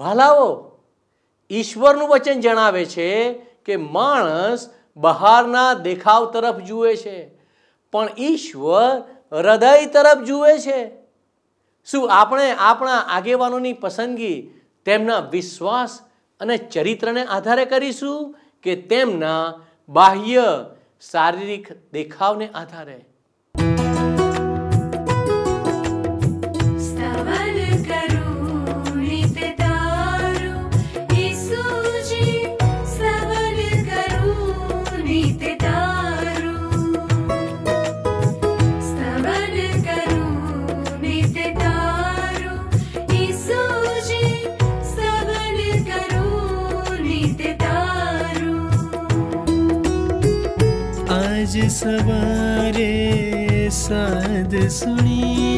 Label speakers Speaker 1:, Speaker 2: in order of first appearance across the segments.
Speaker 1: વાલાઓ ઈશ્વરનું વચન જણાવે છે કે માણસ બહારના દેખાવ તરફ જુએ છે પણ ઈશ્વર હૃદય તરફ જુએ છે શું આપણે આપણા આગેવાનોની પસંદગી તેમના વિશ્વાસ અને ચરિત્રને આધારે કરીશું કે તેમના બાહ્ય શારીરિક દેખાવને આધારે सवारे साद सुनि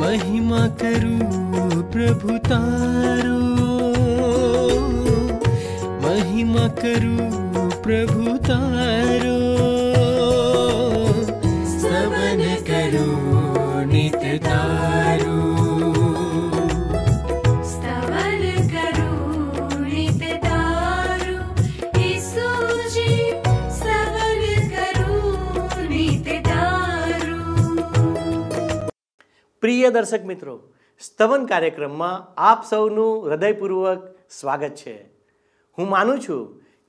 Speaker 1: महिमा करू प्रभु महिमा करू प्रभु પ્રિય દર્શક મિત્રો સ્તવન કાર્યક્રમમાં આપ સૌનું હૃદયપૂર્વક સ્વાગત છે હું માનું છું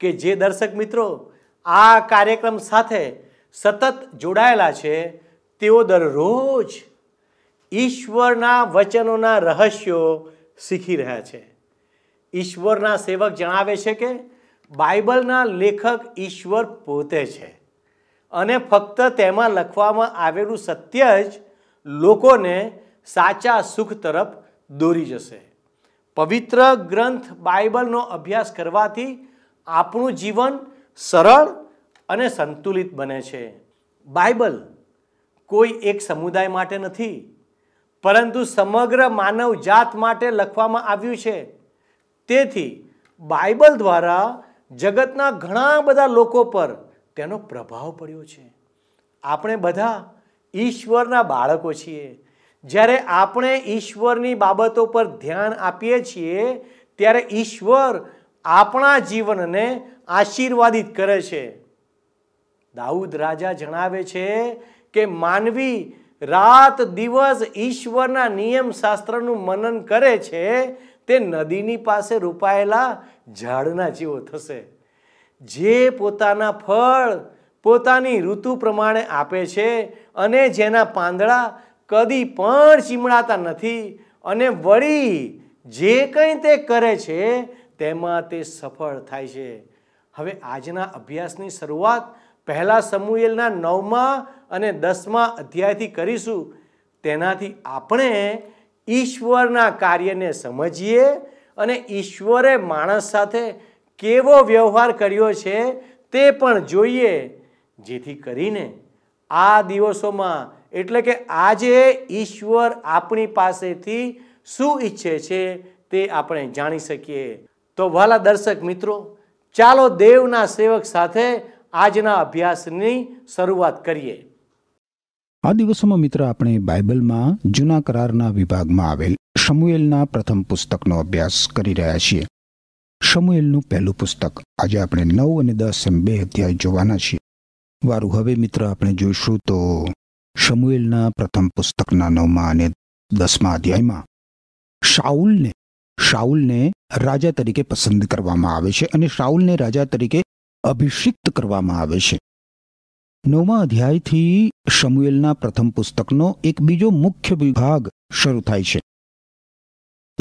Speaker 1: કે જે દર્શક મિત્રો આ કાર્યક્રમ સાથે સતત જોડાયેલા છે તેઓ દરરોજ ઈશ્વરના વચનોના રહસ્યો શીખી રહ્યા છે ઈશ્વરના સેવક જણાવે છે કે બાઇબલના લેખક ઈશ્વર પોતે છે અને ફક્ત તેમાં લખવામાં આવેલું સત્ય જ લોકોને સાચા સુખ તરફ દોરી જશે પવિત્ર ગ્રંથ બાઇબલનો અભ્યાસ કરવાથી આપણું જીવન સરળ અને સંતુલિત બને છે બાઇબલ કોઈ એક સમુદાય માટે નથી પરંતુ સમગ્ર માનવ જાત માટે લખવામાં આવ્યું છે તેથી બાઇબલ દ્વારા જગતના ઘણા બધા લોકો પર તેનો પ્રભાવ પડ્યો છે આપણે બધા ઈશ્વરના બાળકો છીએ જ્યારે આપણે ઈશ્વરની બાબતો પર ધ્યાન આપીએ છીએ ત્યારે ઈશ્વર આપણા જીવનને આશીર્વાદિત કરે છે દાઉદ રાજા જણાવે છે કે માનવી રાત દિવસ ઈશ્વરના નિયમ શાસ્ત્રનું મનન કરે છે તે નદીની પાસે રોપાયેલા ઝાડના જેવો થશે જે પોતાના ફળ પોતાની ઋતુ પ્રમાણે આપે છે અને જેના પાંદડા કદી પણ ચીમડાતા નથી અને વળી જે કંઈ તે કરે છે તેમાં તે સફળ થાય છે હવે આજના અભ્યાસની શરૂઆત પહેલાં સમુએલના નવમાં અને દસમા અધ્યાયથી કરીશું તેનાથી આપણે ઈશ્વરના કાર્યને સમજીએ અને ઈશ્વરે માણસ સાથે કેવો વ્યવહાર કર્યો છે તે પણ જોઈએ જેથી કરીને આ દિવસોમાં એટલે કે આજે ઈશ્વર આપણી પાસેથી શું ઈચ્છે છે તે આપણે જાણી શકીએ તો વાલા દર્શક મિત્રો ચાલો દેવના સેવક સાથે આજના અભ્યાસની શરૂઆત કરીએ
Speaker 2: આ દિવસોમાં મિત્ર આપણે બાઇબલમાં જૂના કરારના વિભાગમાં આવેલ સમુએલના પ્રથમ પુસ્તકનો અભ્યાસ કરી રહ્યા છીએ સમુએલનું પહેલું પુસ્તક આજે આપણે નવ અને દસ એમ બે અધ્યાય જોવાના છીએ વારું હવે મિત્ર આપણે જોઈશું તો શમુએલના પ્રથમ પુસ્તકના નવમાં અને દસમા અધ્યાયમાં શાઉલને શાઉલને રાજા તરીકે પસંદ કરવામાં આવે છે અને શાઉલને રાજા તરીકે અભિષિક્ત કરવામાં આવે છે નવમા અધ્યાયથી શમુએલના પ્રથમ પુસ્તકનો એક બીજો મુખ્ય વિભાગ શરૂ થાય છે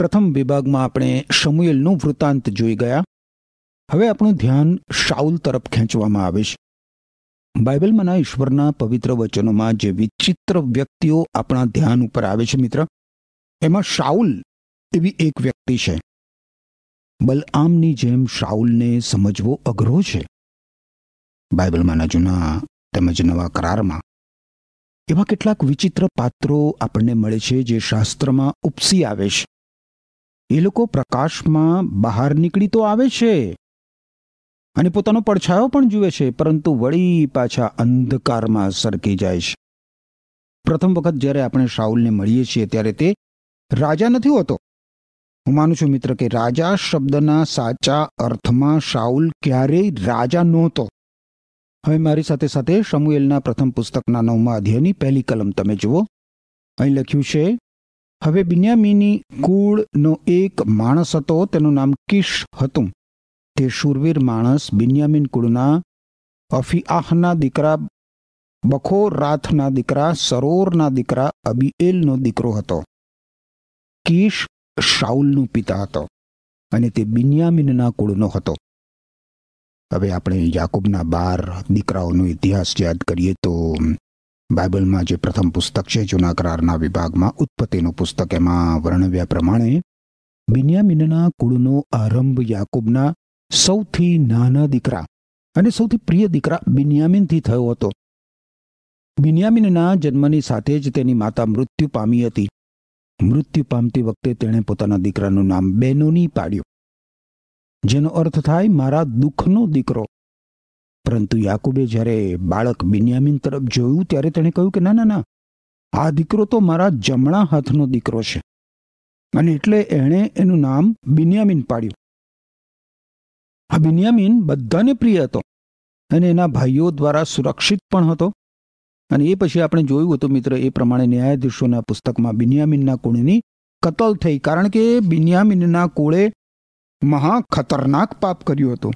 Speaker 2: પ્રથમ વિભાગમાં આપણે શમુએલનું વૃત્તાંત જોઈ ગયા હવે આપણું ધ્યાન શાઉલ તરફ ખેંચવામાં આવે છે બાઇબલમાંના ઈશ્વરના પવિત્ર વચનોમાં જે વિચિત્ર વ્યક્તિઓ આપણા ધ્યાન ઉપર આવે છે મિત્ર એમાં શાઉલ એવી એક વ્યક્તિ છે બલઆમની જેમ શાઉલને સમજવો અઘરો છે બાઇબલમાંના જૂના તેમજ નવા કરારમાં એવા કેટલાક વિચિત્ર પાત્રો આપણને મળે છે જે શાસ્ત્રમાં ઉપસી આવે છે એ લોકો પ્રકાશમાં બહાર નીકળી તો આવે છે અને પોતાનો પડછાયો પણ જુએ છે પરંતુ વળી પાછા અંધકારમાં સરકી જાય છે પ્રથમ વખત જ્યારે આપણે શાહુલને મળીએ છીએ ત્યારે તે રાજા નથી હોતો હું માનું છું મિત્ર કે રાજા શબ્દના સાચા અર્થમાં શાહુલ ક્યારેય રાજા નહોતો હવે મારી સાથે સાથે સમુએલના પ્રથમ પુસ્તકના નવમા અધ્યયની પહેલી કલમ તમે જુઓ અહીં લખ્યું છે હવે બિન્યામીની કુળનો એક માણસ હતો તેનું નામ કિશ હતું તે શૂરવીર માણસ બિન્યામીન કુળના અફીઆહના દીકરા બખોરાથના દીકરા સરોરના દીકરા અબીએલનો દીકરો હતો કીશ શાઉલનું પિતા હતો અને તે બિન્યામીનના કુળનો હતો હવે આપણે યાકુબના બાર દીકરાઓનો ઇતિહાસ યાદ કરીએ તો બાઇબલમાં જે પ્રથમ પુસ્તક છે જૂના કરારના વિભાગમાં ઉત્પત્તિનું પુસ્તક એમાં વર્ણવ્યા પ્રમાણે બિન્યામીનના કુળનો આરંભ યાકુબના સૌથી નાના દીકરા અને સૌથી પ્રિય દીકરા બિન્યામિનથી થયો હતો બિન્યામિનના જન્મની સાથે જ તેની માતા મૃત્યુ પામી હતી મૃત્યુ પામતી વખતે તેણે પોતાના દીકરાનું નામ બેનોની પાડ્યું જેનો અર્થ થાય મારા દુઃખનો દીકરો પરંતુ યાકુબે જ્યારે બાળક બિન્યામીન તરફ જોયું ત્યારે તેણે કહ્યું કે ના ના ના આ દીકરો તો મારા જમણા હાથનો દીકરો છે અને એટલે એણે એનું નામ બિન્યામીન પાડ્યું આ બિન્યામીન બધાને પ્રિય હતો અને એના ભાઈઓ દ્વારા સુરક્ષિત પણ હતો અને એ પછી આપણે જોયું હતું મિત્ર એ પ્રમાણે ન્યાયાધીશોના પુસ્તકમાં બિન્યામીનના કુળની કતલ થઈ કારણ કે બિન્યામીનના કુળે મહા ખતરનાક પાપ કર્યું હતું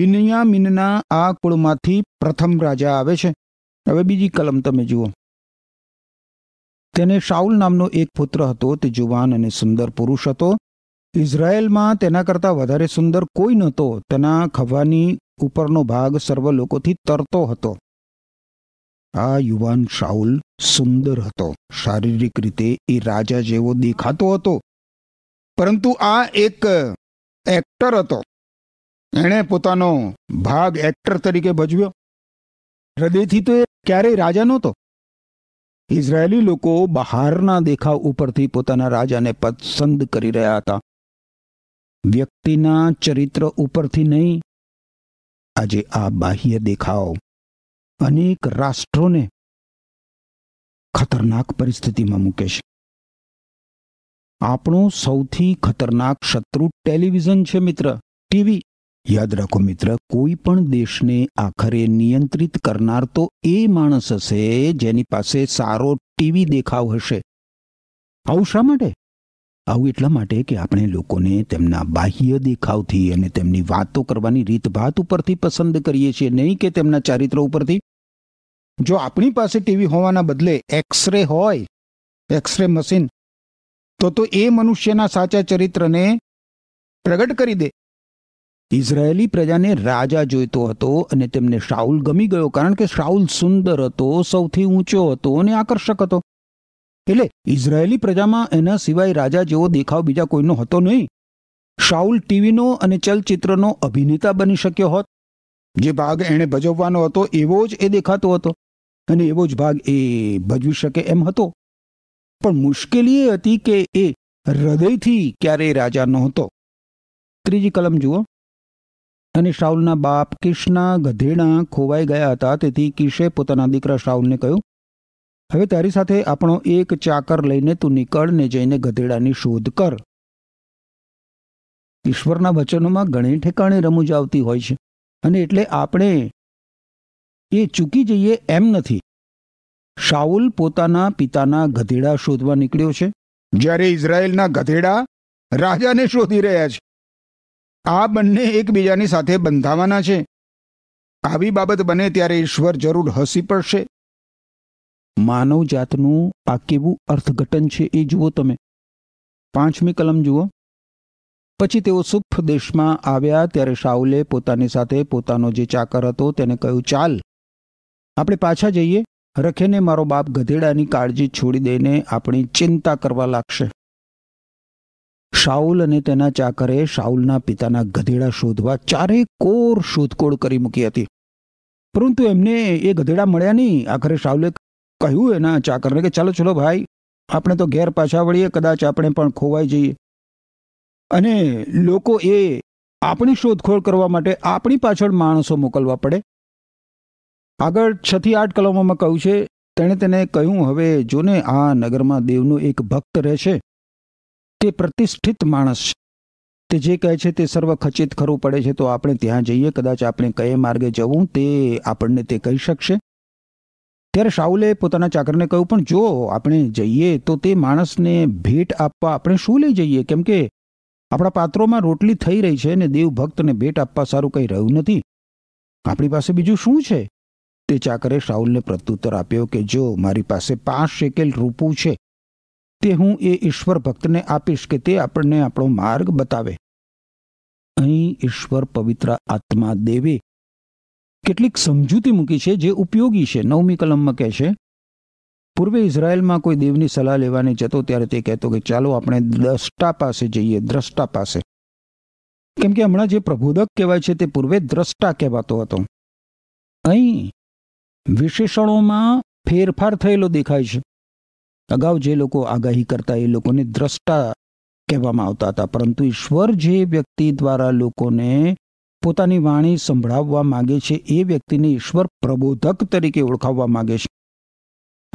Speaker 2: બિન્યામીનના આ કુળમાંથી પ્રથમ રાજા આવે છે હવે બીજી કલમ તમે જુઓ તેને શાઉલ નામનો એક પુત્ર હતો તે જુવાન અને સુંદર પુરુષ હતો ઇઝરાયેલમાં તેના કરતાં વધારે સુંદર કોઈ નહોતો તેના ખભાની ઉપરનો ભાગ સર્વ લોકોથી તરતો હતો આ યુવાન શાઉલ સુંદર હતો શારીરિક રીતે એ રાજા જેવો દેખાતો હતો પરંતુ આ એક એક્ટર હતો એણે પોતાનો ભાગ એક્ટર તરીકે ભજવ્યો હૃદયથી તો એ ક્યારેય રાજા નહોતો ઇઝરાયેલી લોકો બહારના દેખાવ ઉપરથી પોતાના રાજાને પસંદ કરી રહ્યા હતા વ્યક્તિના ચરિત્ર ઉપરથી નહીં આજે આ બાહ્ય દેખાવ અનેક રાષ્ટ્રોને ખતરનાક પરિસ્થિતિમાં મૂકે છે આપણો સૌથી ખતરનાક શત્રુ ટેલિવિઝન છે મિત્ર ટીવી યાદ રાખો મિત્ર કોઈ પણ દેશને આખરે નિયંત્રિત કરનાર તો એ માણસ હશે જેની પાસે સારો ટીવી દેખાવ હશે આવું શા માટે આવું એટલા માટે કે આપણે લોકોને તેમના બાહ્ય દેખાવથી અને તેમની વાતો કરવાની રીતભાત ઉપરથી પસંદ કરીએ છીએ નહીં કે તેમના ચારિત્ર ઉપરથી જો આપણી પાસે ટીવી હોવાના બદલે એક્સરે હોય એક્સરે મશીન તો તો એ મનુષ્યના સાચા ચરિત્રને પ્રગટ કરી દે ઇઝરાયેલી પ્રજાને રાજા જોઈતો હતો અને તેમને શાઉલ ગમી ગયો કારણ કે શાઉલ સુંદર હતો સૌથી ઊંચો હતો અને આકર્ષક હતો એટલે ઇઝરાયેલી પ્રજામાં એના સિવાય રાજા જેવો દેખાવ બીજા કોઈનો હતો નહીં શાઉલ ટીવીનો અને ચલચિત્રનો અભિનેતા બની શક્યો હોત જે ભાગ એણે ભજવવાનો હતો એવો જ એ દેખાતો હતો અને એવો જ ભાગ એ ભજવી શકે એમ હતો પણ મુશ્કેલી એ હતી કે એ હૃદયથી ક્યારેય રાજા નહોતો ત્રીજી કલમ જુઓ અને શાઉલના બાપ કિશના ગધેડા ખોવાઈ ગયા હતા તેથી કિશે પોતાના દીકરા શાઉલને કહ્યું હવે તારી સાથે આપણો એક ચાકર લઈને તું નીકળને જઈને ગધેડાની શોધ કર ઈશ્વરના વચનોમાં ઘણી ઠેકાણે રમૂજ આવતી હોય છે અને એટલે આપણે એ ચૂકી જઈએ એમ નથી શાઉલ પોતાના પિતાના ગધેડા શોધવા નીકળ્યો છે જ્યારે ઇઝરાયેલના ગધેડા રાજાને શોધી રહ્યા છે આ બંને એકબીજાની સાથે બંધાવાના છે આવી બાબત બને ત્યારે ઈશ્વર જરૂર હસી પડશે માનવ જાતનું આ કેવું અર્થઘટન છે એ જુઓ તમે પાંચમી કલમ જુઓ પછી તેઓ સુફ દેશમાં આવ્યા ત્યારે શાઉલે પોતાની સાથે પોતાનો જે ચાકર હતો તેને કહ્યું ચાલ આપણે પાછા જઈએ રખેને મારો બાપ ગધેડાની કાળજી છોડી દઈને આપણી ચિંતા કરવા લાગશે શાઉલ અને તેના ચાકરે શાઉલના પિતાના ગધેડા શોધવા ચારે કોર શોધખોળ કરી મૂકી હતી પરંતુ એમને એ ગધેડા મળ્યા નહીં આખરે શાઉલે કહ્યું એના ચાકરને કે ચાલો ચલો ભાઈ આપણે તો ઘેર પાછા વળીએ કદાચ આપણે પણ ખોવાઈ જઈએ અને લોકો એ આપણી શોધખોળ કરવા માટે આપણી પાછળ માણસો મોકલવા પડે આગળ છથી આઠ કલમોમાં કહ્યું છે તેણે તેને કહ્યું હવે જોને આ નગરમાં દેવનો એક ભક્ત રહે છે તે પ્રતિષ્ઠિત માણસ છે તે જે કહે છે તે સર્વ ખચિત ખરું પડે છે તો આપણે ત્યાં જઈએ કદાચ આપણે કયે માર્ગે જવું તે આપણને તે કહી શકશે ત્યારે શાહુલે પોતાના ચાકરને કહ્યું પણ જો આપણે જઈએ તો તે માણસને ભેટ આપવા આપણે શું લઈ જઈએ કેમ કે આપણા પાત્રોમાં રોટલી થઈ રહી છે અને દેવભક્તને ભેટ આપવા સારું કંઈ રહ્યું નથી આપણી પાસે બીજું શું છે તે ચાકરે શાહુલને પ્રત્યુત્તર આપ્યો કે જો મારી પાસે પાંચ શેકેલ રૂપું છે તે હું એ ઈશ્વર ભક્તને આપીશ કે તે આપણને આપણો માર્ગ બતાવે અહીં ઈશ્વર પવિત્ર આત્મા દેવે કેટલીક સમજૂતી મૂકી છે જે ઉપયોગી છે નવમી કલમમાં કહે છે પૂર્વે ઇઝરાયલમાં કોઈ દેવની સલાહ લેવાને જતો ત્યારે તે કહેતો કે ચાલો આપણે દ્રષ્ટા પાસે જઈએ દ્રષ્ટા પાસે કેમ કે હમણાં જે પ્રબોધક કહેવાય છે તે પૂર્વે દ્રષ્ટા કહેવાતો હતો અહીં વિશેષણોમાં ફેરફાર થયેલો દેખાય છે અગાઉ જે લોકો આગાહી કરતા એ લોકોને દ્રષ્ટા કહેવામાં આવતા હતા પરંતુ ઈશ્વર જે વ્યક્તિ દ્વારા લોકોને પોતાની વાણી સંભળાવવા માગે છે એ વ્યક્તિને ઈશ્વર પ્રબોધક તરીકે ઓળખાવવા માગે છે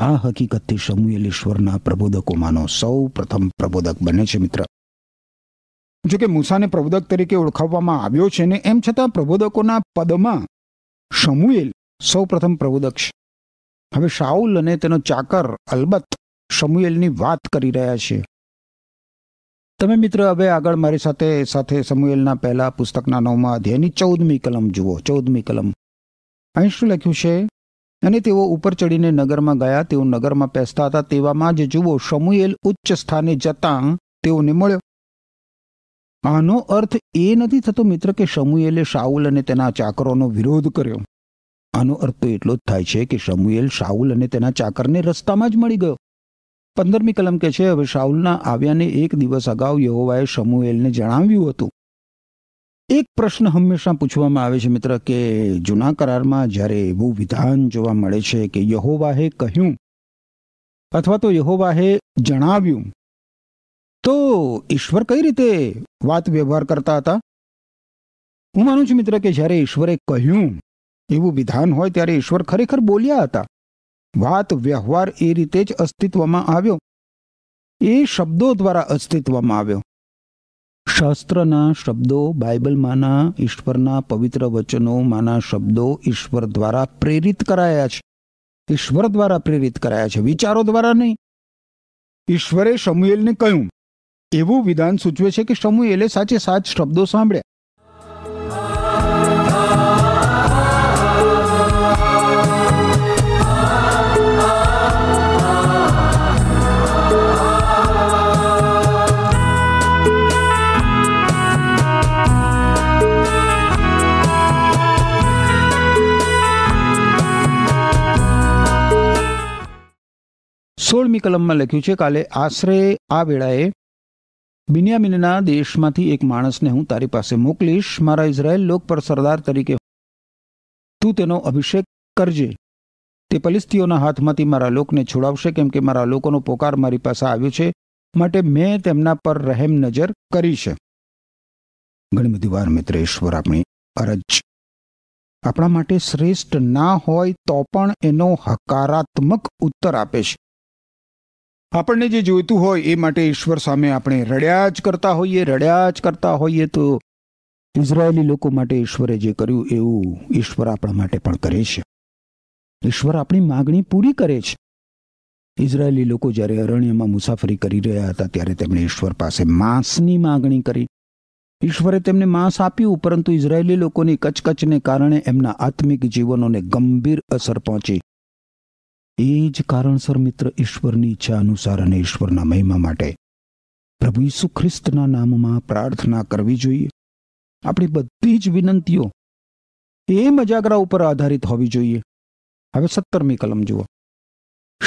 Speaker 2: આ હકીકતથી સમુએલ ઈશ્વરના પ્રબોધકોમાંનો સૌ પ્રથમ પ્રબોધક બને છે મિત્ર જો કે મૂસાને પ્રબોધક તરીકે ઓળખાવવામાં આવ્યો છે ને એમ છતાં પ્રબોધકોના પદમાં સમુએલ સૌ પ્રથમ પ્રબોધક છે હવે શાઉલ અને તેનો ચાકર અલબત્ત સમુએલની વાત કરી રહ્યા છે તમે મિત્ર હવે આગળ મારી સાથે સાથે સમુએલના પહેલા પુસ્તકના નવમા અધ્યાયની ચૌદમી કલમ જુઓ ચૌદમી કલમ અહીં શું લખ્યું છે અને તેઓ ઉપર ચડીને નગરમાં ગયા તેઓ નગરમાં પેસતા હતા તેવામાં જ જુઓ સમુએલ ઉચ્ચ સ્થાને જતા તેઓને મળ્યો આનો અર્થ એ નથી થતો મિત્ર કે સમુએલે શાઉલ અને તેના ચાકરોનો વિરોધ કર્યો આનો અર્થ તો એટલો જ થાય છે કે સમુએલ શાઉલ અને તેના ચાકરને રસ્તામાં જ મળી ગયો પંદરમી કલમ કે છે હવે શાઉલના આવ્યાને એક દિવસ અગાઉ યહોવાએ શમુએલને જણાવ્યું હતું એક પ્રશ્ન હંમેશા પૂછવામાં આવે છે મિત્ર કે જૂના કરારમાં જ્યારે એવું વિધાન જોવા મળે છે કે યહોવાહે કહ્યું અથવા તો યહોવાહે જણાવ્યું તો ઈશ્વર કઈ રીતે વાત વ્યવહાર કરતા હતા હું માનું છું મિત્ર કે જ્યારે ઈશ્વરે કહ્યું એવું વિધાન હોય ત્યારે ઈશ્વર ખરેખર બોલ્યા હતા વાત વ્યવહાર એ રીતે જ અસ્તિત્વમાં આવ્યો એ શબ્દો દ્વારા અસ્તિત્વમાં આવ્યો શાસ્ત્રના શબ્દો બાઇબલમાંના ઈશ્વરના પવિત્ર વચનોમાંના શબ્દો ઈશ્વર દ્વારા પ્રેરિત કરાયા છે ઈશ્વર દ્વારા પ્રેરિત કરાયા છે વિચારો દ્વારા નહીં ઈશ્વરે સમુએલને કહ્યું એવું વિધાન સૂચવે છે કે સમુએલે સાચે સાચ શબ્દો સાંભળ્યા છઠ્ઠી કલમમાં લખ્યું છે કાલે આશરે આ વેળાએ બિન્યામીનના દેશમાંથી એક માણસને હું તારી પાસે મોકલીશ મારા ઇઝરાયલ લોક પર સરદાર તરીકે તું તેનો અભિષેક કરજે તે પલિસ્તીઓના હાથમાંથી મારા લોકને છોડાવશે કેમ કે મારા લોકોનો પોકાર મારી પાસે આવ્યો છે માટે મેં તેમના પર રહેમ નજર કરી છે ઘણી બધી વાર મિત્ર ઈશ્વર આપણી અરજ આપણા માટે શ્રેષ્ઠ ના હોય તો પણ એનો હકારાત્મક ઉત્તર આપે છે આપણને જે જોઈતું હોય એ માટે ઈશ્વર સામે આપણે રડ્યા જ કરતા હોઈએ રડ્યા જ કરતા હોઈએ તો ઇઝરાયેલી લોકો માટે ઈશ્વરે જે કર્યું એવું ઈશ્વર આપણા માટે પણ કરે છે ઈશ્વર આપણી માગણી પૂરી કરે છે ઇઝરાયેલી લોકો જ્યારે અરણ્યમાં મુસાફરી કરી રહ્યા હતા ત્યારે તેમણે ઈશ્વર પાસે માંસની માગણી કરી ઈશ્વરે તેમને માંસ આપ્યું પરંતુ ઇઝરાયેલી લોકોની કચકચને કારણે એમના આત્મિક જીવનોને ગંભીર અસર પહોંચી એ જ કારણસર મિત્ર ઈશ્વરની ઈચ્છા અનુસાર અને ઈશ્વરના મહિમા માટે પ્રભુ ઈસુ ખ્રિસ્તના નામમાં પ્રાર્થના કરવી જોઈએ આપણી બધી જ વિનંતીઓ એ મજાગરા ઉપર આધારિત હોવી જોઈએ હવે સત્તરમી કલમ જુઓ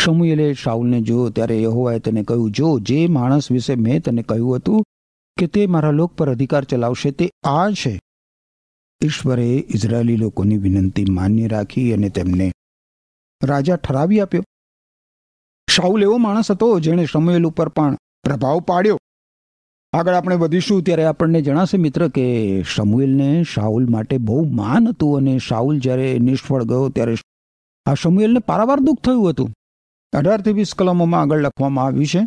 Speaker 2: શમુએલે શાઉલને જો ત્યારે યહોવાએ તેને કહ્યું જો જે માણસ વિશે મેં તને કહ્યું હતું કે તે મારા લોક પર અધિકાર ચલાવશે તે આ છે ઈશ્વરે ઇઝરાયેલી લોકોની વિનંતી માન્ય રાખી અને તેમને રાજા ઠરાવી આપ્યો શાઉલ એવો માણસ હતો જેણે સમુએલ ઉપર પણ પ્રભાવ પાડ્યો આગળ આપણે વધીશું ત્યારે આપણને જણાશે મિત્ર કે સમુએલને શાઉલ માટે બહુ માન હતું અને શાઉલ જ્યારે નિષ્ફળ ગયો ત્યારે આ સમુએલને પારાવાર દુઃખ થયું હતું અઢારથી વીસ કલમોમાં આગળ લખવામાં આવ્યું છે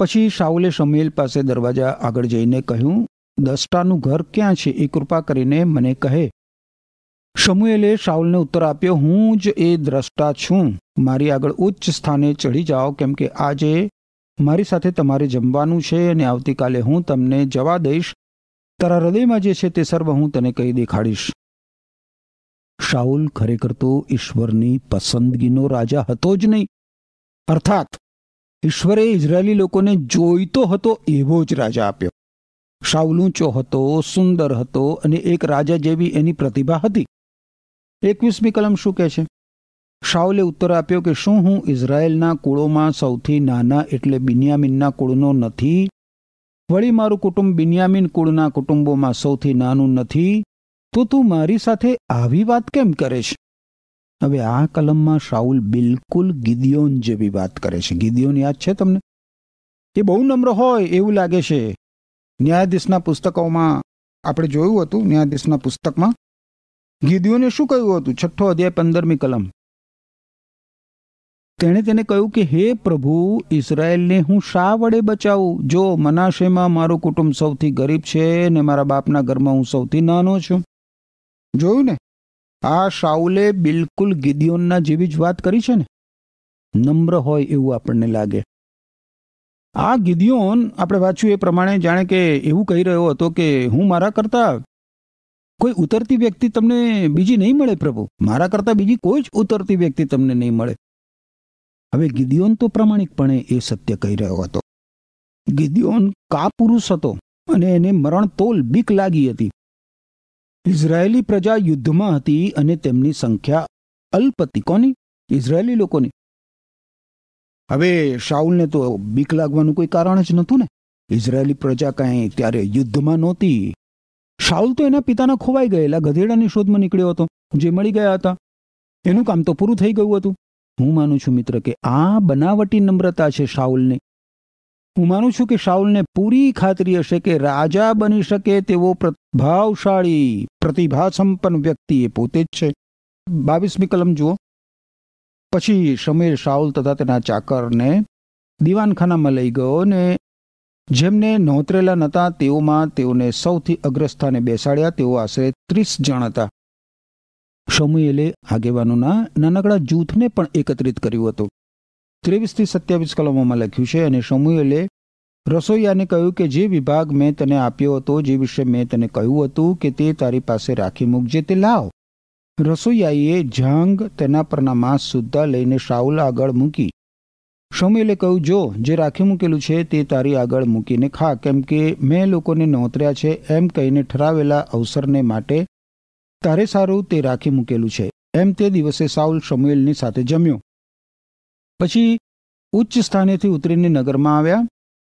Speaker 2: પછી શાઉલે સમુએલ પાસે દરવાજા આગળ જઈને કહ્યું દસ્ટાનું ઘર ક્યાં છે એ કૃપા કરીને મને કહે સમુએલે શાઉલને ઉત્તર આપ્યો હું જ એ દ્રષ્ટા છું મારી આગળ ઉચ્ચ સ્થાને ચડી જાઓ કેમ કે આજે મારી સાથે તમારે જમવાનું છે અને આવતીકાલે હું તમને જવા દઈશ તારા હૃદયમાં જે છે તે સર્વ હું તને કહી દેખાડીશ શાઉલ ખરેખર તો ઈશ્વરની પસંદગીનો રાજા હતો જ નહીં અર્થાત ઈશ્વરે ઇઝરાયેલી લોકોને જોઈતો હતો એવો જ રાજા આપ્યો શાઉલ ઊંચો હતો સુંદર હતો અને એક રાજા જેવી એની પ્રતિભા હતી એકવીસમી કલમ શું કહે છે શાઉલે ઉત્તર આપ્યો કે શું હું ઇઝરાયેલના કુળોમાં સૌથી નાના એટલે બિન્યામીનના કુળનો નથી વળી મારું કુટુંબ બિન્યામિન કુળના કુટુંબોમાં સૌથી નાનું નથી તો તું મારી સાથે આવી વાત કેમ કરે છે હવે આ કલમમાં શાઉલ બિલકુલ ગિદિયોન જેવી વાત કરે છે ગિદિયોન યાદ છે તમને એ બહુ નમ્ર હોય એવું લાગે છે ન્યાયાધીશના પુસ્તકોમાં આપણે જોયું હતું ન્યાયાધીશના પુસ્તકમાં ગીદીઓને શું કહ્યું હતું છઠ્ઠો અધ્યાય પંદરમી કલમ તેણે તેને કહ્યું કે હે પ્રભુ ઇઝરાયલને હું શા વડે બચાવું જો મનાશેમાં મારું કુટુંબ સૌથી ગરીબ છે ને મારા બાપના ઘરમાં હું સૌથી નાનો છું જોયું ને આ શાઉલે બિલકુલ ગિદિયોનના જેવી જ વાત કરી છે ને નમ્ર હોય એવું આપણને લાગે આ ગિદિયોન આપણે વાંચ્યું એ પ્રમાણે જાણે કે એવું કહી રહ્યો હતો કે હું મારા કરતાં કોઈ ઉતરતી વ્યક્તિ તમને બીજી નહીં મળે પ્રભુ મારા કરતાં બીજી કોઈ જ ઉતરતી વ્યક્તિ તમને નહીં મળે હવે ગિદિયોન તો પ્રમાણિકપણે એ સત્ય કહી રહ્યો હતો ગિદિયોન કા પુરુષ હતો અને એને મરણ તોલ બીક લાગી હતી ઇઝરાયેલી પ્રજા યુદ્ધમાં હતી અને તેમની સંખ્યા અલ્પ કોની ઇઝરાયેલી લોકોની હવે શાઉલને તો બીક લાગવાનું કોઈ કારણ જ નહોતું ને ઇઝરાયેલી પ્રજા કાંઈ ત્યારે યુદ્ધમાં નહોતી શાઉલ તો એના પિતાના ખોવાઈ ગયેલા ગધેડાની શોધમાં નીકળ્યો હતો જે મળી ગયા હતા એનું કામ તો પૂરું થઈ ગયું હતું હું માનું છું મિત્ર કે આ બનાવટી નમ્રતા છે શાઉલની હું માનું છું કે શાઉલને પૂરી ખાતરી હશે કે રાજા બની શકે તેવો પ્રભાવશાળી પ્રતિભા સંપન્ન વ્યક્તિ એ પોતે જ છે બાવીસમી કલમ જુઓ પછી સમીર શાઉલ તથા તેના ચાકરને દીવાનખાનામાં લઈ ગયો ને જેમને નોતરેલા નહોતા તેઓમાં તેઓને સૌથી અગ્રસ્થાને બેસાડ્યા તેઓ આશરે ત્રીસ જણ હતા શમુએલે આગેવાનોના નાનકડા જૂથને પણ એકત્રિત કર્યું હતું ત્રેવીસથી સત્યાવીસ કલમોમાં લખ્યું છે અને શમુએલે રસોઈયાને કહ્યું કે જે વિભાગ મેં તને આપ્યો હતો જે વિશે મેં તને કહ્યું હતું કે તે તારી પાસે રાખી મૂકજે તે લાવ રસોઈયાએ જાંગ તેના પરના માંસ સુદ્ધા લઈને શાઉલ આગળ મૂકી સમયલે કહ્યું જો જે રાખી મૂકેલું છે તે તારી આગળ મૂકીને ખા કેમ કે મેં લોકોને નોતર્યા છે એમ કહીને ઠરાવેલા અવસરને માટે તારે સારું તે રાખી મૂકેલું છે એમ તે દિવસે સાઉલ શમુએલની સાથે જમ્યો પછી ઉચ્ચ સ્થાનેથી ઉતરીને નગરમાં આવ્યા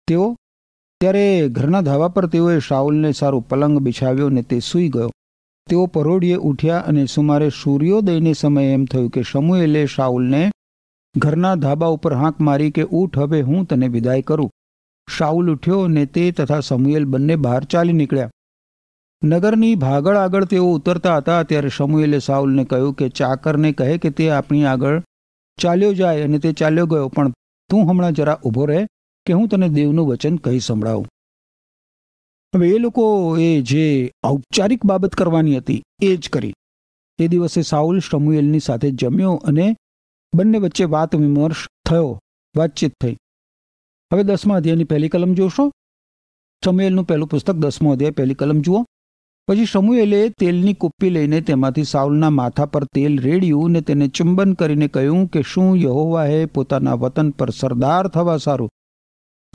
Speaker 2: તેઓ ત્યારે ઘરના ધાવા પર તેઓએ શાઉલને સારો પલંગ બિછાવ્યો અને તે સૂઈ ગયો તેઓ પરોઢીએ ઉઠ્યા અને સુમારે સૂર્યોદયને સમયે એમ થયું કે સમુએલે શાઉલને ઘરના ધાબા ઉપર હાંક મારી કે ઊઠ હવે હું તને વિદાય કરું શાઉલ ઉઠ્યો અને તે તથા સમુએલ બંને બહાર ચાલી નીકળ્યા નગરની ભાગળ આગળ તેઓ ઉતરતા હતા ત્યારે સમુએલે સાઉલને કહ્યું કે ચાકરને કહે કે તે આપણી આગળ ચાલ્યો જાય અને તે ચાલ્યો ગયો પણ તું હમણાં જરા ઊભો રહે કે હું તને દેવનું વચન કહી સંભળાવું હવે એ લોકો એ જે ઔપચારિક બાબત કરવાની હતી એ જ કરી એ દિવસે સાઉલ સમુએલની સાથે જમ્યો અને બંને વચ્ચે વાત વિમર્શ થયો વાતચીત થઈ હવે દસમા અધ્યાયની પહેલી કલમ જોશો સમુએલનું પહેલું પુસ્તક દસમો અધ્યાય પહેલી કલમ જુઓ પછી સમુએલે તેલની કુપ્પી લઈને તેમાંથી સાઉલના માથા પર તેલ રેડ્યું ને તેને ચુંબન કરીને કહ્યું કે શું યહોવાએ પોતાના વતન પર સરદાર થવા સારું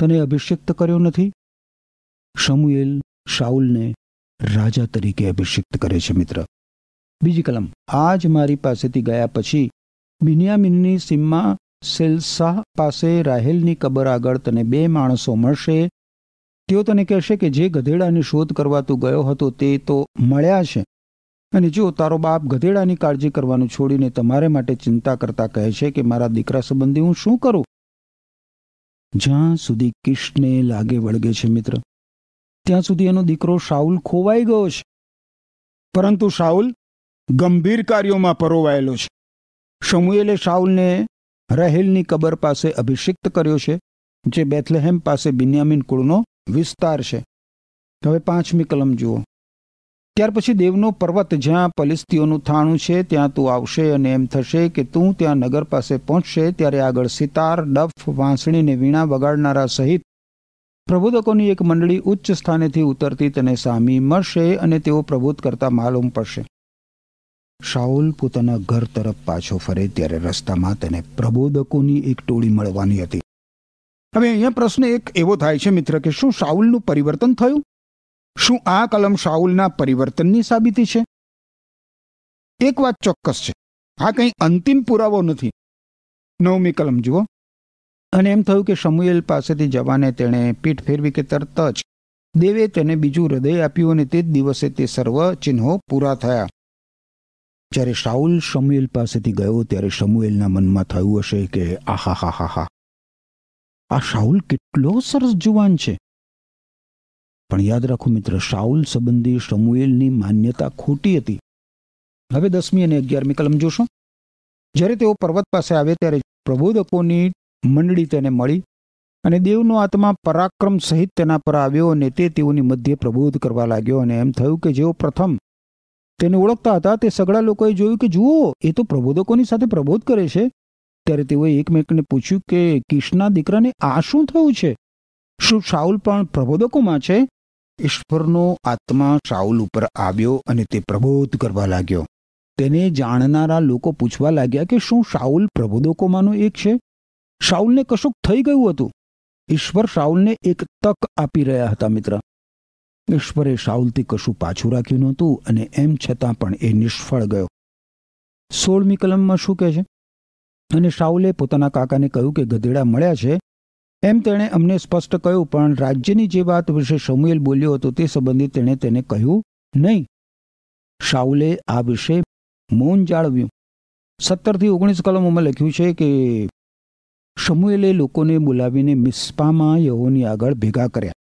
Speaker 2: તને અભિષિક્ત કર્યો નથી સમુએલ સાઉલને રાજા તરીકે અભિષિક્ત કરે છે મિત્ર બીજી કલમ આજ મારી પાસેથી ગયા પછી બિન્યામીનની સીમમાં સેલસાહ પાસે રાહેલની કબર આગળ તને બે માણસો મળશે તેઓ તને કહેશે કે જે ગધેડાની શોધ કરવા તું ગયો હતો તે તો મળ્યા છે અને જો તારો બાપ ગધેડાની કાળજી કરવાનું છોડીને તમારે માટે ચિંતા કરતા કહે છે કે મારા દીકરા સંબંધી હું શું કરું જ્યાં સુધી કિશને લાગે વળગે છે મિત્ર ત્યાં સુધી એનો દીકરો શાહુલ ખોવાઈ ગયો છે પરંતુ શાહુલ ગંભીર કાર્યોમાં પરોવાયેલો છે શમુએલે શાઉલને રહેલની કબર પાસે અભિષિક્ત કર્યો છે જે બેથલેહેમ પાસે બિન્યામીન કુળનો વિસ્તાર છે હવે પાંચમી કલમ જુઓ ત્યાર પછી દેવનો પર્વત જ્યાં પલિસ્તીઓનું થાણું છે ત્યાં તું આવશે અને એમ થશે કે તું ત્યાં નગર પાસે પહોંચશે ત્યારે આગળ સિતાર ડફ વાંસણીને વીણા વગાડનારા સહિત પ્રબોધકોની એક મંડળી ઉચ્ચ સ્થાનેથી ઉતરતી તને સામી મળશે અને તેઓ પ્રબોધ કરતા માલુમ પડશે શાઉલ પોતાના ઘર તરફ પાછો ફરે ત્યારે રસ્તામાં તેને પ્રબોધકોની એક ટોળી મળવાની હતી હવે અહીંયા પ્રશ્ન એક એવો થાય છે મિત્ર કે શું શાઉલનું પરિવર્તન થયું શું આ કલમ શાઉલના પરિવર્તનની સાબિતી છે એક વાત ચોક્કસ છે આ કંઈ અંતિમ પુરાવો નથી નવમી કલમ જુઓ અને એમ થયું કે સમુએલ પાસેથી જવાને તેણે પીઠ ફેરવી કે તરત જ દેવે તેને બીજું હૃદય આપ્યું અને તે જ દિવસે તે સર્વ ચિહ્નો પૂરા થયા જ્યારે શાઉલ શમુએલ પાસેથી ગયો ત્યારે શમુએલના મનમાં થયું હશે કે આહા હા હા હા આ શાઉલ કેટલો સરસ જુવાન છે પણ યાદ રાખો મિત્ર શાઉલ સંબંધી શમુએલની માન્યતા ખોટી હતી હવે દસમી અને અગિયારમી કલમ જોશો જ્યારે તેઓ પર્વત પાસે આવે ત્યારે પ્રબોધકોની મંડળી તેને મળી અને દેવનો આત્મા પરાક્રમ સહિત તેના પર આવ્યો અને તે તેઓની મધ્ય પ્રબોધ કરવા લાગ્યો અને એમ થયું કે જેઓ પ્રથમ તેને ઓળખતા હતા તે સગળા લોકોએ જોયું કે જુઓ એ તો પ્રબોધકોની સાથે પ્રબોધ કરે છે ત્યારે તેઓએ એકમેકને પૂછ્યું કે કિશના દીકરાને આ શું થયું છે શું શાઉલ પણ પ્રબોધકોમાં છે ઈશ્વરનો આત્મા શાઉલ ઉપર આવ્યો અને તે પ્રબોધ કરવા લાગ્યો તેને જાણનારા લોકો પૂછવા લાગ્યા કે શું શાઉલ પ્રબોધકોમાંનો એક છે શાઉલને કશુંક થઈ ગયું હતું ઈશ્વર શાઉલને એક તક આપી રહ્યા હતા મિત્ર ઈશ્વરે શાઉલથી કશું પાછું રાખ્યું નહોતું અને એમ છતાં પણ એ નિષ્ફળ ગયો સોળમી કલમમાં શું કહે છે અને શાઉલે પોતાના કાકાને કહ્યું કે ગધેડા મળ્યા છે એમ તેણે અમને સ્પષ્ટ કહ્યું પણ રાજ્યની જે વાત વિશે સમુએલ બોલ્યો હતો તે સંબંધિત તેણે તેને કહ્યું નહીં શાઉલે આ વિશે મૌન જાળવ્યું સત્તરથી ઓગણીસ કલમોમાં લખ્યું છે કે શમુએલે લોકોને બોલાવીને મિસ્પામાં યહોની આગળ ભેગા કર્યા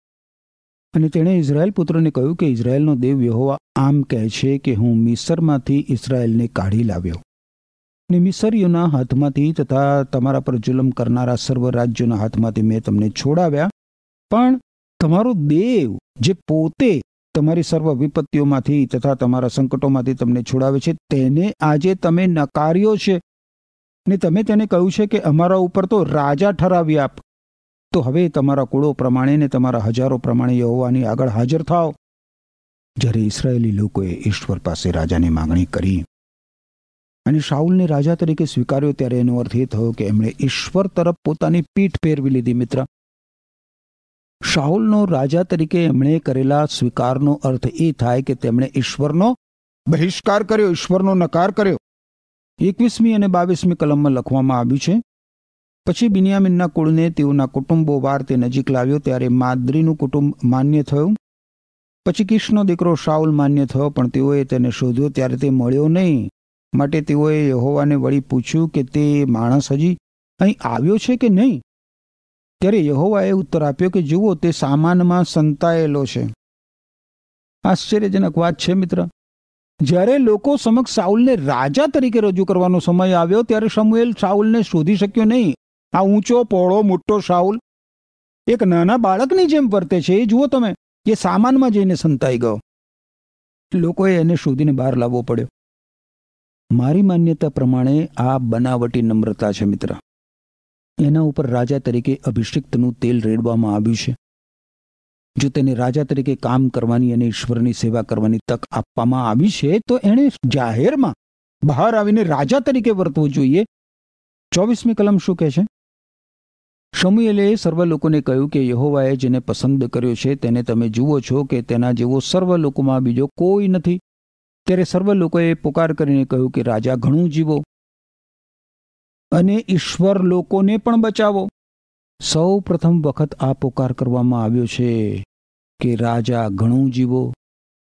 Speaker 2: અને તેણે ઇઝરાયલ પુત્રને કહ્યું કે ઇઝરાયલનો દેવ યહોવા આમ કહે છે કે હું મિસરમાંથી ઇઝરાયલને કાઢી લાવ્યો ને મિસરીઓના હાથમાંથી તથા તમારા પર જુલમ કરનારા સર્વ રાજ્યોના હાથમાંથી મેં તમને છોડાવ્યા પણ તમારો દેવ જે પોતે તમારી સર્વ વિપત્તિઓમાંથી તથા તમારા સંકટોમાંથી તમને છોડાવે છે તેને આજે તમે નકાર્યો છે ને તમે તેને કહ્યું છે કે અમારા ઉપર તો રાજા ઠરાવી આપ તો હવે તમારા કુળો પ્રમાણે ને તમારા હજારો પ્રમાણે યહોવાની આગળ હાજર થાઓ જ્યારે ઇસરાયેલી લોકોએ ઈશ્વર પાસે રાજાની માંગણી કરી અને શાઉલને રાજા તરીકે સ્વીકાર્યો ત્યારે એનો અર્થ એ થયો કે એમણે ઈશ્વર તરફ પોતાની પીઠ ફેરવી લીધી મિત્ર શાહુલનો રાજા તરીકે એમણે કરેલા સ્વીકારનો અર્થ એ થાય કે તેમણે ઈશ્વરનો બહિષ્કાર કર્યો ઈશ્વરનો નકાર કર્યો એકવીસમી અને બાવીસમી કલમમાં લખવામાં આવ્યું છે પછી બિન્યામીનના કુળને તેઓના કુટુંબો વાર તે નજીક લાવ્યો ત્યારે માદ્રીનું કુટુંબ માન્ય થયું પછી કિશનો દીકરો શાઉલ માન્ય થયો પણ તેઓએ તેને શોધ્યો ત્યારે તે મળ્યો નહીં માટે તેઓએ યહોવાને વળી પૂછ્યું કે તે માણસ હજી અહીં આવ્યો છે કે નહીં ત્યારે યહોવાએ ઉત્તર આપ્યો કે જુઓ તે સામાનમાં સંતાયેલો છે આશ્ચર્યજનક વાત છે મિત્ર જ્યારે લોકો સમક્ષ સાઉલને રાજા તરીકે રજૂ કરવાનો સમય આવ્યો ત્યારે સમુએલ સાઉલને શોધી શક્યો નહીં આ ઊંચો પહોળો મોટો શાહુલ એક નાના બાળકની જેમ વર્તે છે એ જુઓ તમે એ સામાનમાં જઈને સંતાઈ ગયો લોકોએ એને શોધીને બહાર લાવવો પડ્યો મારી માન્યતા પ્રમાણે આ બનાવટી નમ્રતા છે મિત્ર એના ઉપર રાજા તરીકે અભિષિક્તનું તેલ રેડવામાં આવ્યું છે જો તેને રાજા તરીકે કામ કરવાની અને ઈશ્વરની સેવા કરવાની તક આપવામાં આવી છે તો એણે જાહેરમાં બહાર આવીને રાજા તરીકે વર્તવું જોઈએ ચોવીસમી કલમ શું કહે છે શમુએલે સર્વ લોકોને કહ્યું કે યહોવાએ જેને પસંદ કર્યો છે તેને તમે જુઓ છો કે તેના જેવો સર્વ લોકોમાં બીજો કોઈ નથી ત્યારે સર્વ લોકોએ પુકાર કરીને કહ્યું કે રાજા ઘણું જીવો અને ઈશ્વર લોકોને પણ બચાવો સૌ પ્રથમ વખત આ પુકાર કરવામાં આવ્યો છે કે રાજા ઘણું જીવો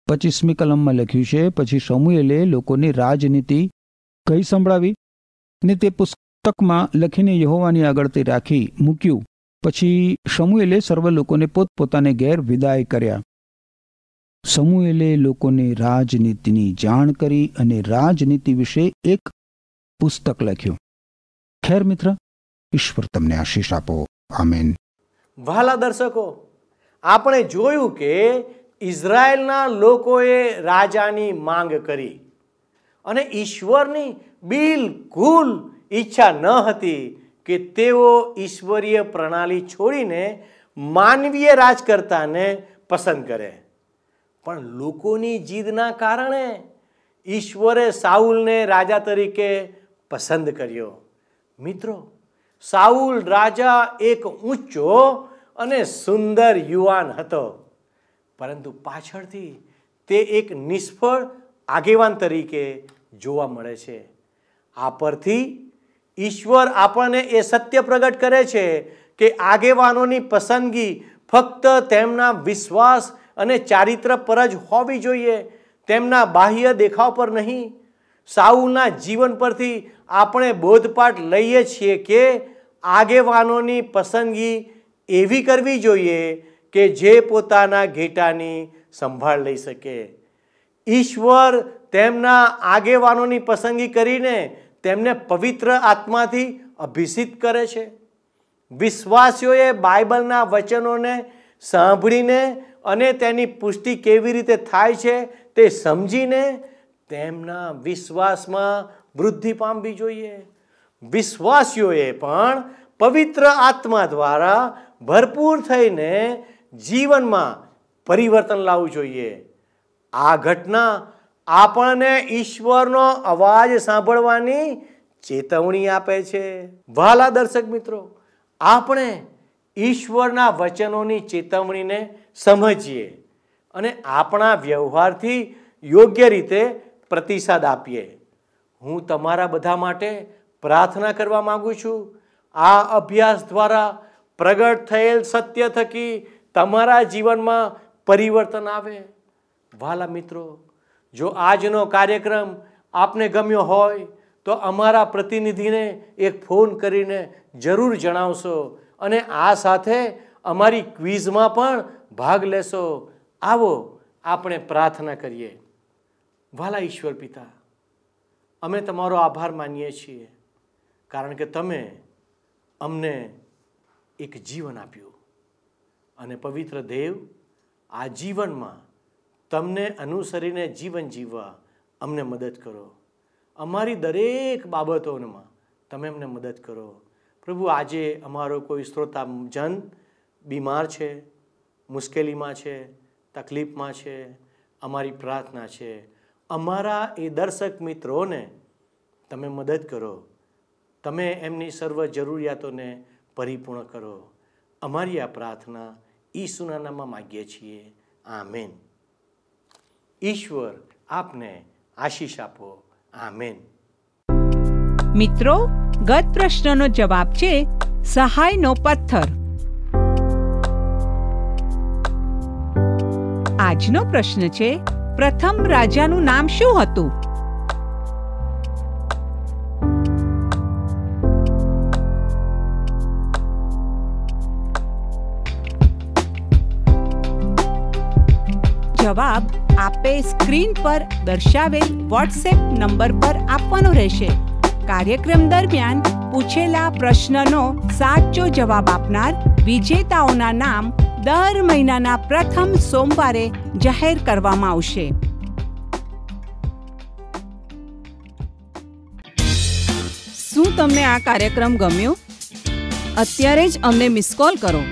Speaker 2: પચીસમી કલમમાં લખ્યું છે પછી સમુએલે લોકોને રાજનીતિ કઈ સંભળાવી ને તે પુસ્તક પુસ્તકમાં લખીને યહોવાની આગળ રાખી મૂક્યું પછી સમુએલે સર્વ લોકોને પોતપોતાને ઘેર વિદાય કર્યા સમુએલે લોકોને રાજનીતિની જાણ કરી અને રાજનીતિ વિશે એક પુસ્તક લખ્યું ખેર મિત્ર ઈશ્વર તમને આશીષ આપો આમેન
Speaker 1: વહાલા દર્શકો આપણે જોયું કે ઇઝરાયલના લોકોએ રાજાની માંગ કરી અને ઈશ્વરની બિલકુલ ઈચ્છા ન હતી કે તેઓ ઈશ્વરીય પ્રણાલી છોડીને માનવીય રાજકર્તાને પસંદ કરે પણ લોકોની જીદના કારણે ઈશ્વરે સાઉલને રાજા તરીકે પસંદ કર્યો મિત્રો સાઉલ રાજા એક ઊંચો અને સુંદર યુવાન હતો પરંતુ પાછળથી તે એક નિષ્ફળ આગેવાન તરીકે જોવા મળે છે આ પરથી ઈશ્વર આપણને એ સત્ય પ્રગટ કરે છે કે આગેવાનોની પસંદગી ફક્ત તેમના વિશ્વાસ અને ચારિત્ર પર જ હોવી જોઈએ તેમના બાહ્ય દેખાવ પર નહીં સાઉના જીવન પરથી આપણે બોધપાઠ લઈએ છીએ કે આગેવાનોની પસંદગી એવી કરવી જોઈએ કે જે પોતાના ઘેટાની સંભાળ લઈ શકે ઈશ્વર તેમના આગેવાનોની પસંદગી કરીને તેમને પવિત્ર આત્માથી અભિષિત કરે છે વિશ્વાસીઓએ બાઇબલના વચનોને સાંભળીને અને તેની પુષ્ટિ કેવી રીતે થાય છે તે સમજીને તેમના વિશ્વાસમાં વૃદ્ધિ પામવી જોઈએ વિશ્વાસીઓએ પણ પવિત્ર આત્મા દ્વારા ભરપૂર થઈને જીવનમાં પરિવર્તન લાવવું જોઈએ આ ઘટના આપણને ઈશ્વરનો અવાજ સાંભળવાની ચેતવણી આપે છે વહાલા દર્શક મિત્રો આપણે ઈશ્વરના વચનોની ચેતવણીને સમજીએ અને આપણા વ્યવહારથી યોગ્ય રીતે પ્રતિસાદ આપીએ હું તમારા બધા માટે પ્રાર્થના કરવા માગું છું આ અભ્યાસ દ્વારા પ્રગટ થયેલ સત્ય થકી તમારા જીવનમાં પરિવર્તન આવે વાલા મિત્રો જો આજનો કાર્યક્રમ આપને ગમ્યો હોય તો અમારા પ્રતિનિધિને એક ફોન કરીને જરૂર જણાવશો અને આ સાથે અમારી ક્વિઝમાં પણ ભાગ લેશો આવો આપણે પ્રાર્થના કરીએ વાલા ઈશ્વર પિતા અમે તમારો આભાર માનીએ છીએ કારણ કે તમે અમને એક જીવન આપ્યું અને પવિત્ર દેવ આ જીવનમાં તમને અનુસરીને જીવન જીવવા અમને મદદ કરો અમારી દરેક બાબતોમાં તમે અમને મદદ કરો પ્રભુ આજે અમારો કોઈ શ્રોતા જન બીમાર છે મુશ્કેલીમાં છે તકલીફમાં છે અમારી પ્રાર્થના છે અમારા એ દર્શક મિત્રોને તમે મદદ કરો તમે એમની સર્વ જરૂરિયાતોને પરિપૂર્ણ કરો અમારી આ પ્રાર્થના ઈસુના નામમાં માગીએ છીએ આ મેન ઈશ્વર આપને આશીષ આપો આમેન
Speaker 3: મિત્રો ગત પ્રશ્નનો જવાબ છે સહાયનો પથ્થર આજનો પ્રશ્ન છે પ્રથમ રાજાનું નામ શું હતું જવાબ આપે સ્ક્રીન પર દર્શાવેલ વોટ્સએપ નંબર પર આપવાનો રહેશે કાર્યક્રમ દરમિયાન પૂછેલા પ્રશ્નનો સાચો જવાબ આપનાર વિજેતાઓના નામ દર મહિનાના પ્રથમ સોમવારે જાહેર કરવામાં આવશે શું તમને આ કાર્યક્રમ ગમ્યો અત્યારે જ અમને મિસ કોલ કરો